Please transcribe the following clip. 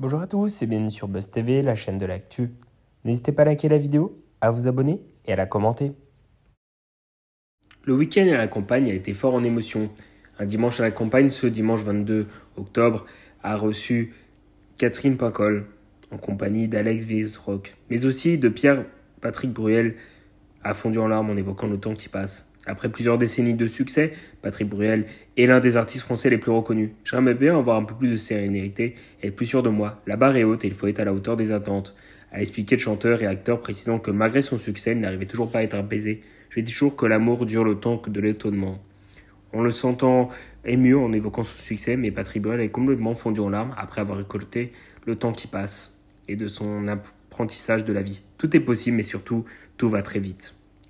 Bonjour à tous et bienvenue sur Buzz TV, la chaîne de l'actu. N'hésitez pas à liker la vidéo, à vous abonner et à la commenter. Le week-end à la campagne a été fort en émotion. Un dimanche à la campagne, ce dimanche 22 octobre, a reçu Catherine Pincol en compagnie d'Alex Vives-Rock, mais aussi de Pierre-Patrick Bruel, a fondu en larmes en évoquant le temps qui passe. Après plusieurs décennies de succès, Patrick Bruel est l'un des artistes français les plus reconnus. J'aimerais bien avoir un peu plus de sérénité, être plus sûr de moi. La barre est haute et il faut être à la hauteur des attentes. A expliqué le chanteur et acteur précisant que malgré son succès, il n'arrivait toujours pas à être apaisé. Je dis toujours que l'amour dure le temps que de l'étonnement. En le sentant ému en évoquant son succès, mais Patrick Bruel est complètement fondu en larmes après avoir récolté le temps qui passe et de son apprentissage de la vie. Tout est possible, mais surtout, tout va très vite.